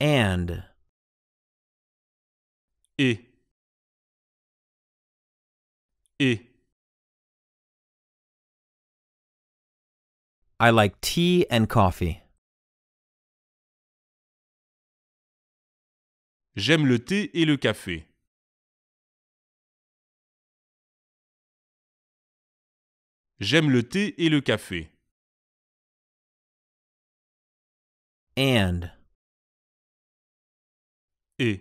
and et et I like tea and coffee. J'aime le thé et le café. J'aime le thé et le café. And E.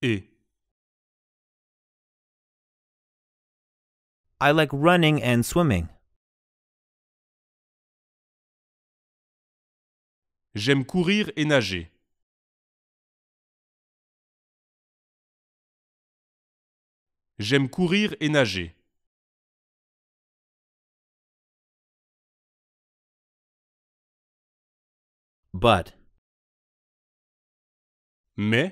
E. I I like running and swimming. J'aime courir et nager. J'aime courir et nager. But me.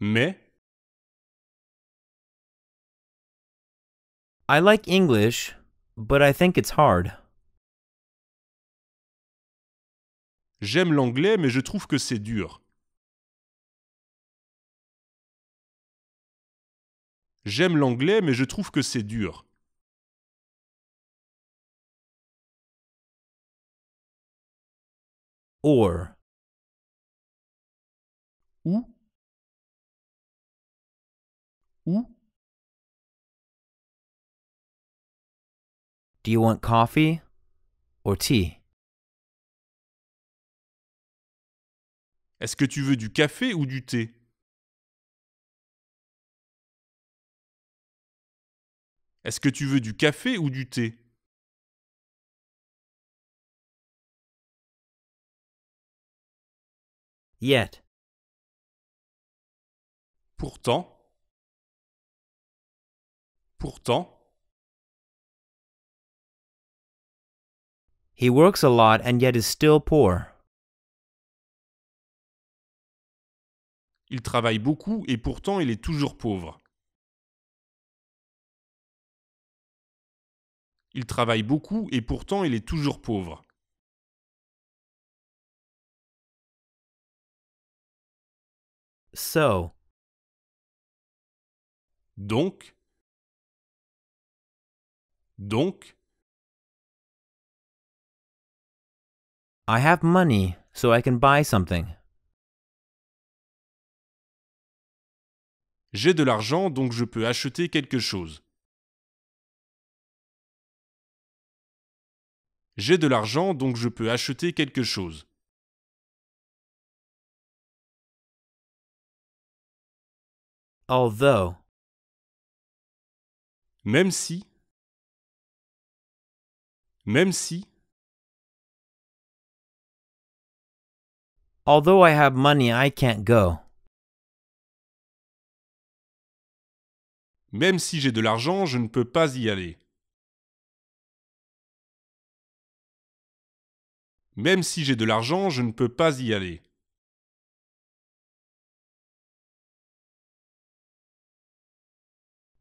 Me. I like English, but I think it's hard. J'aime l'anglais, mais je trouve que c'est dur. J'aime l'anglais, mais je trouve que c'est dur. Or ou ou Do you want coffee or tea? Est-ce que tu veux du café ou du thé? Est-ce que tu veux du café ou du thé? Yet. Pourtant, pourtant, He works a lot and yet is still poor. Il travaille beaucoup et pourtant il est toujours pauvre. Il travaille beaucoup et pourtant il est toujours pauvre. So, donc, donc, I have money, so I can buy something. J'ai de l'argent, donc je peux acheter quelque chose. J'ai de l'argent, donc je peux acheter quelque chose. Although. Même si, même si, although I have money, I can't go. Même si j'ai de l'argent, je ne peux pas y aller. Même si j'ai de l'argent, je ne peux pas y aller.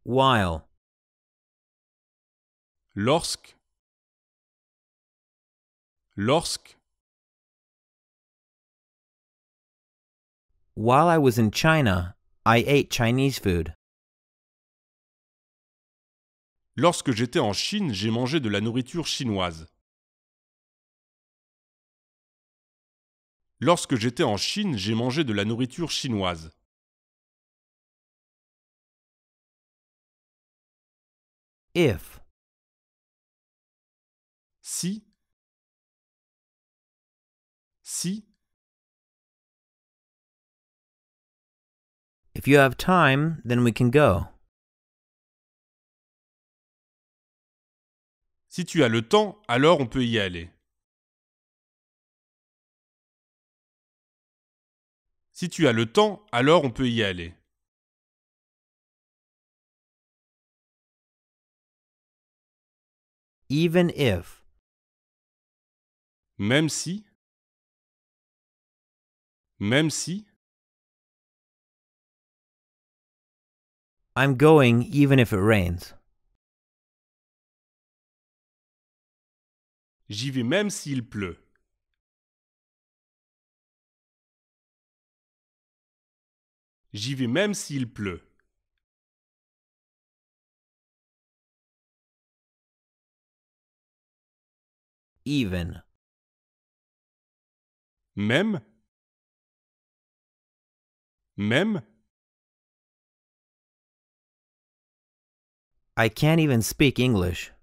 While lorsque lorsque While I was in China, I ate Chinese food. Lorsque j'étais en Chine, j'ai mangé de la nourriture chinoise. Lorsque j'étais en Chine, j'ai mangé de la nourriture chinoise. If si, si. If you have time, then we can go. Si tu as le temps, alors on peut y aller. Si tu as le temps, alors on peut y aller. Even if. Même si, même si. I'm going even if it rains. J'y vais même s'il pleut. J'y vais même s'il pleut. Even. Même. Même. I can't even speak English.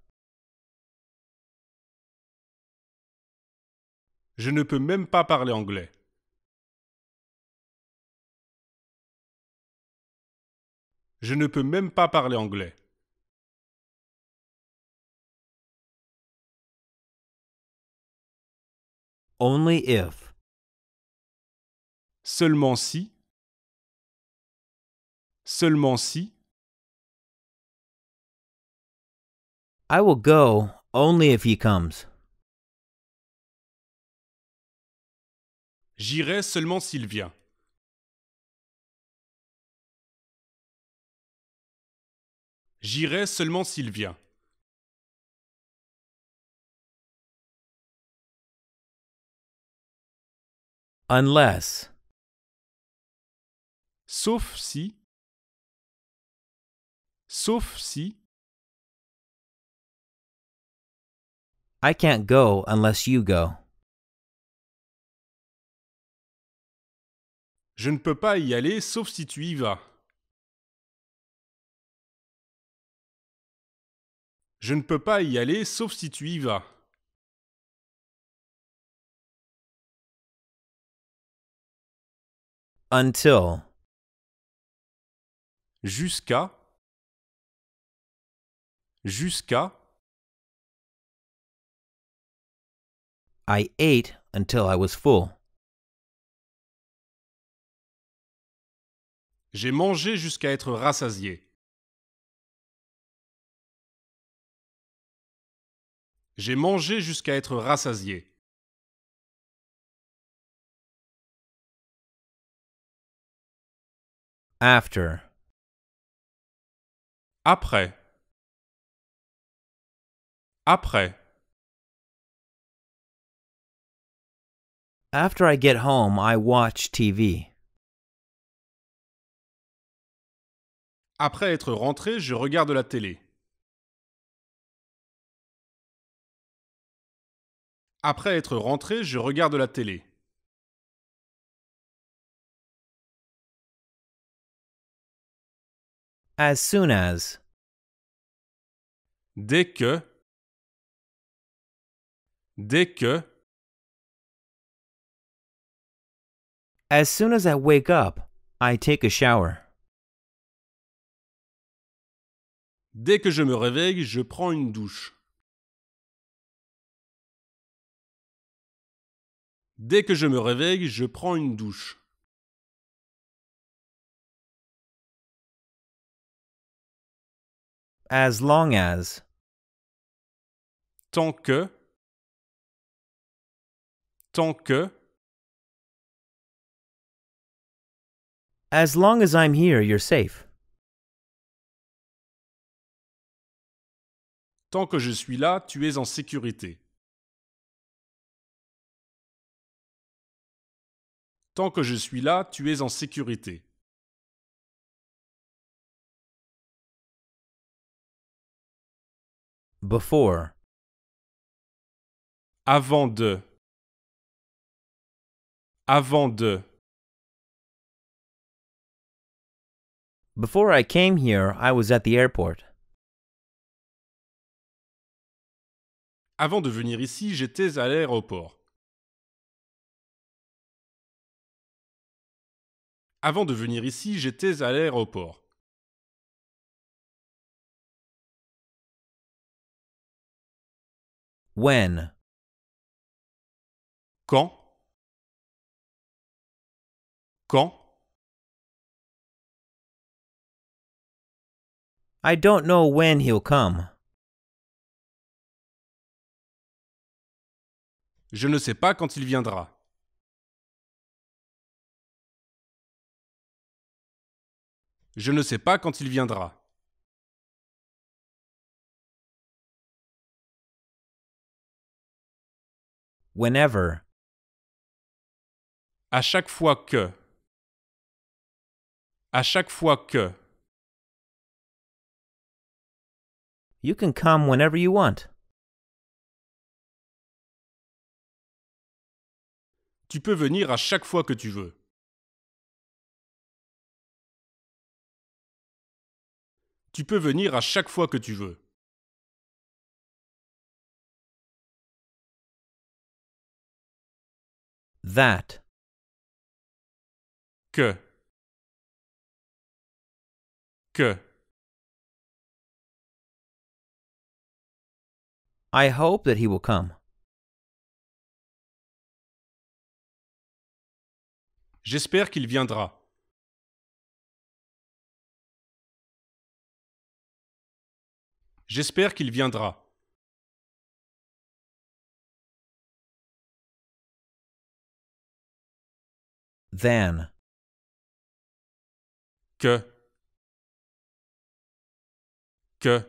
Je ne peux même pas parler anglais. Je ne peux même pas parler anglais. Only if. seulement si, seulement si. I will go only if he comes. J'irai seulement s'il vient. J'irai seulement s'il vient. Unless sauf si, sauf si. I can't go unless you go. Je ne peux pas y aller sauf si tu y vas. Je ne peux pas y aller sauf si tu y vas. Until jusqu'à jusqu'à I ate until I was full. J'ai mangé jusqu'à être rassasié. J'ai mangé jusqu'à être rassasié. After. Après. Après. After I get home, I watch TV. Après être rentré, je regarde la télé. Après être rentré, je regarde la télé. As soon as. Dès que. Dès que. As soon as I wake up, I take a shower. Dès que je me réveille, je prends une douche. Dès que je me réveille, je prends une douche. As long as. Tant que. Tant que. As long as I'm here, you're safe. Tant que je suis là, tu es en sécurité. Tant que je suis là, tu es en sécurité. Before. Avant de. Avant de. Before I came here, I was at the airport. Avant de venir ici, j'étais à l'aéroport. Avant de venir ici, j'étais à l'aéroport. When. Quand. Quand. I don't know when he'll come. Je ne sais pas quand il viendra. Je ne sais pas quand il viendra. Whenever. À chaque fois que. À chaque fois que. You can come whenever you want. Tu peux venir à chaque fois que tu veux. Tu peux venir à chaque fois que tu veux. That. Que. Que. I hope that he will come. J'espère qu'il viendra. J'espère qu'il viendra. than que que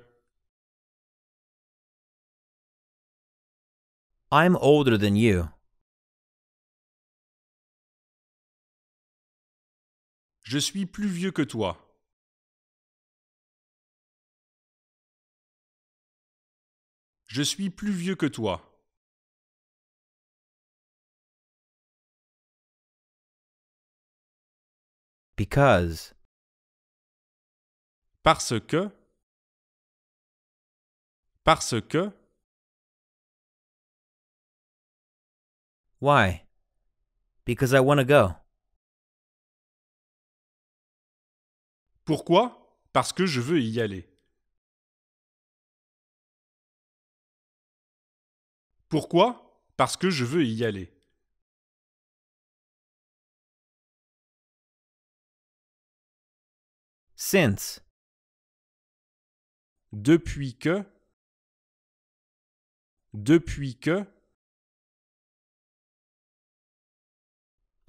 I'm older than you. Je suis plus vieux que toi. Je suis plus vieux que toi. Because. Parce que. Parce que. Why? Because I want to go. Pourquoi? Parce que je veux y aller. Pourquoi? Parce que je veux y aller. Since. Depuis que. Depuis que.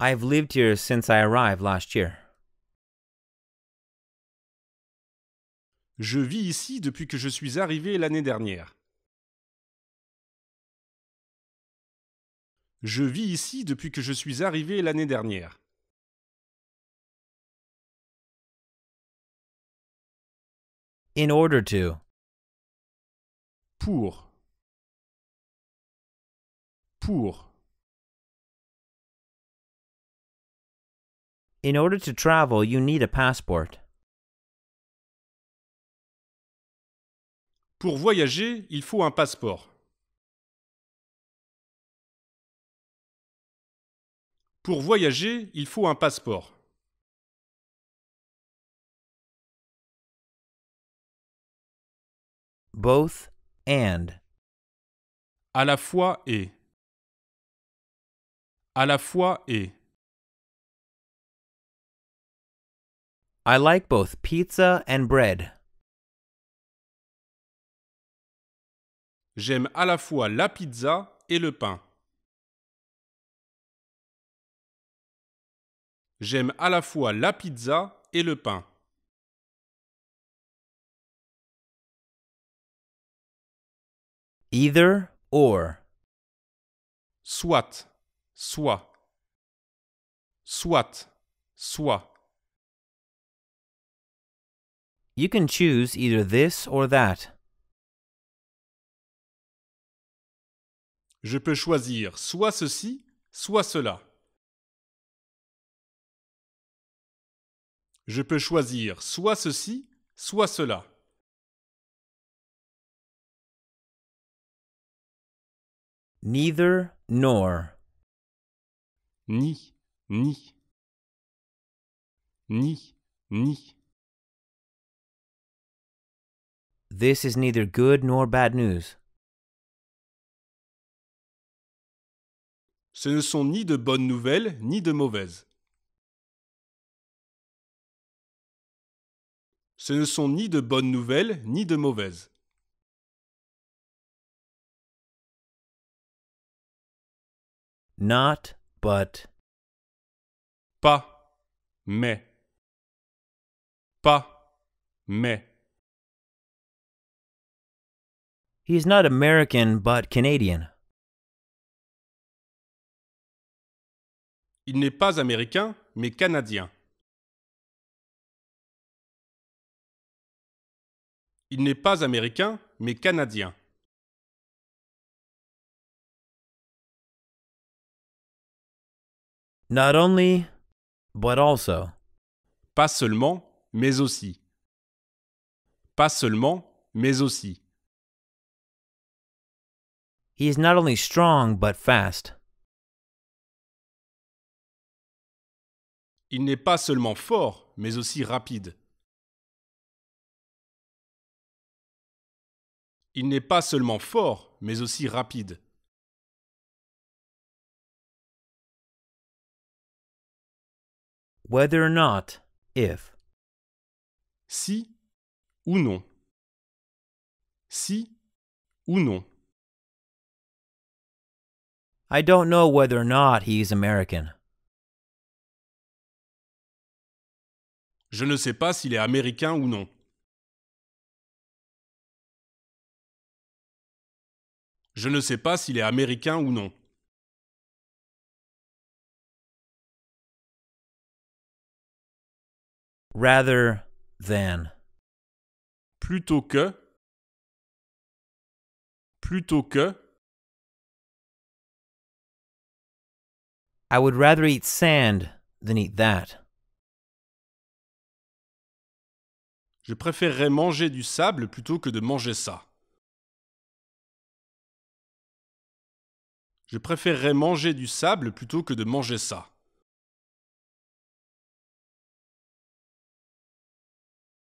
I've lived here since I arrived last year. Je vis ici depuis que je suis arrivé l'année dernière. Je vis ici depuis que je suis arrivé l'année dernière. in order to. Pour. Pour. In order to travel, you need a passport. Pour voyager, il faut un passeport. Pour voyager, il faut un passeport. both and. À la fois et. À la fois et. I like both pizza and bread. J'aime à la fois la pizza et le pain. J'aime à la fois la pizza et le pain. Either or. Soit, soit. Soit, soit. You can choose either this or that. Je peux choisir soit ceci, soit cela. Je peux choisir soit ceci, soit cela. Neither nor. Ni, ni. Ni, ni. This is neither good nor bad news. Ce ne sont ni de bonnes nouvelles ni de mauvaises. Ce ne sont ni de bonnes nouvelles ni de mauvaises. Not, but. Pas, mais. Pas, mais. is not American, but Canadian. Il n'est pas américain, mais canadien. Il n'est pas américain, mais canadien. Not only, but also. Pas seulement, mais aussi. Pas seulement, mais aussi. He is not only strong, but fast. Il n'est pas seulement fort, mais aussi rapide. Il n'est pas seulement fort, mais aussi rapide. Whether or not, if. Si ou non. Si ou non. I don't know whether or not he is American. Je ne sais pas s'il est américain ou non. Je ne sais pas s'il est américain ou non. rather than. Plutôt que. Plutôt que. I would rather eat sand than eat that. Je préférerais manger du sable plutôt que de manger ça. Je préférerais manger du sable plutôt que de manger ça.